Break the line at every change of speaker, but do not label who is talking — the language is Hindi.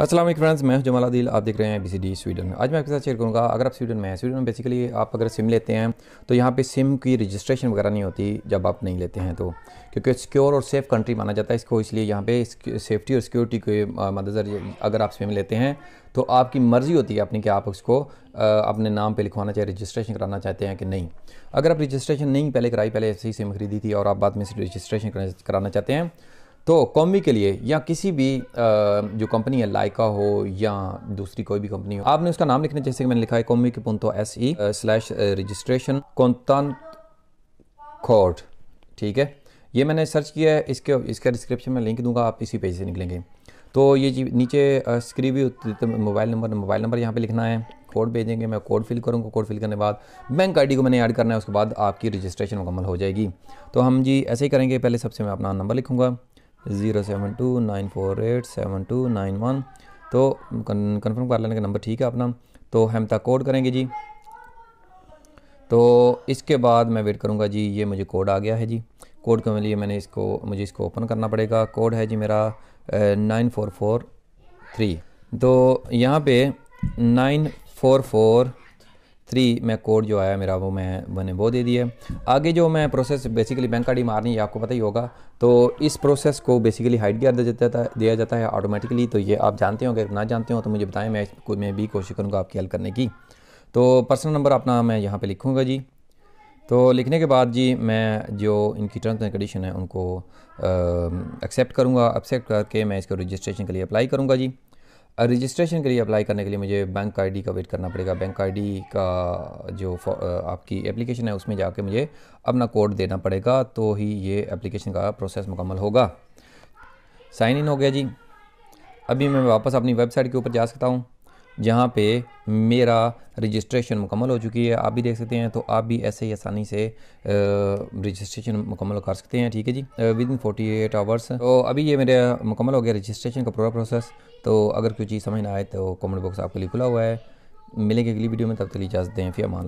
असलम फ्रेंड्स मैं जमाल आदिल आप देख रहे हैं बी डी स्वीडन में आज मैं आपके साथ शेयर करूँगा अगर आप स्वीडन में हैं स्वीडन में बेसिकली आप अगर सिम लेते हैं तो यहाँ पे सिम की रजिस्ट्रेशन वगैरह नहीं होती जब आप नहीं लेते हैं तो क्योंकि सिक्योर और सेफ़ कंट्री माना जाता है इसको इसलिए यहाँ पे सेफ्टी और सिक्योरिटी के मद्देनज़र अगर आप सिम लेते हैं तो आपकी मर्ज़ी होती है अपनी कि आप उसको अपने नाम पे लिखवाना चाहे रजिस्ट्रेशन कराना चाहते हैं कि नहीं अगर आप रजिस्ट्रेशन नहीं पहले कराई पहले ऐसी सिम खरीदी थी और आप बाद में रजिस्ट्रेशन कराना चाहते हैं तो कॉम्बी के लिए या किसी भी जो कंपनी है लाइका हो या दूसरी कोई भी कंपनी हो आपने उसका नाम लिखना जैसे कि मैंने लिखा है कॉम्बी के पुनतो एस ई स्लैश रजिस्ट्रेशन कौनतान खोट ठीक है ये मैंने सर्च किया है इसके इसका डिस्क्रिप्शन में लिंक दूंगा आप इसी पेज से निकलेंगे तो ये जी नीचे स्क्रीन भी मोबाइल नंबर मोबाइल नंबर यहाँ पे लिखना है कोड भेजेंगे मैं कोड फिल करूँगा कोड फिल करने बाद बैंक आईडी को मैंने ऐड करना है उसके बाद आपकी रजिस्ट्रेशन मुकम्मल हो जाएगी तो हम जी ऐसे ही करेंगे पहले सबसे मैं अपना नंबर लिखूँगा zero seven two nine four eight seven two nine one तो कन्फर्म कर लेने का नंबर ठीक है अपना तो हम तक कोड करेंगे जी तो इसके बाद मैं वेट करूँगा जी ये मुझे कोड आ गया है जी कोड के लिए मैंने इसको मुझे इसको ओपन करना पड़ेगा कोड है जी मेरा नाइन फोर फोर थ्री तो यहाँ पे नाइन फोर फोर थ्री मैं कोड जो आया मेरा वो मैं मैंने वो दे दिया आगे जो मैं प्रोसेस बेसिकली बैंक आई मारनी है आपको पता ही होगा तो इस प्रोसेस को बेसिकली हाइड किया दिया जाता है दिया जाता है ऑटोमेटिकली तो ये आप जानते हो अगर ना जानते हो तो मुझे बताएं मैं मैं भी कोशिश करूँगा आपकी हेल्प करने की तो पर्सनल नंबर अपना मैं यहाँ पर लिखूँगा जी तो लिखने के बाद जी मैं जो इनकी टर्म्स एंड कंडीशन है उनको एक्सेप्ट करूँगा एक्सेप्ट करके मैं इसको रजिस्ट्रेशन के लिए अप्लाई करूँगा जी रजिस्ट्रेशन के लिए अप्लाई करने के लिए मुझे बैंक आईडी का वेट करना पड़ेगा बैंक आईडी का जो आपकी एप्लीकेशन है उसमें जाके मुझे अपना कोड देना पड़ेगा तो ही ये एप्लीकेशन का प्रोसेस मुकम्मल होगा साइन इन हो गया जी अभी मैं वापस अपनी वेबसाइट के ऊपर जा सकता हूँ जहाँ पे मेरा रजिस्ट्रेशन मुकम्मल हो चुकी है आप भी देख सकते हैं तो आप भी ऐसे ही आसानी से रजिस्ट्रेशन मुकम्मल कर सकते हैं ठीक है जी within forty eight hours तो अभी ये मेरा मुकम्मल हो गया रजिस्ट्रेशन का पूरा प्रोसेस तो अगर कोई चीज़ समझ ना आए तो कमेंट बॉक्स आपके लिए खुला हुआ है मिलेंगे अगली वीडियो में तब तक इजाज़त दें फिर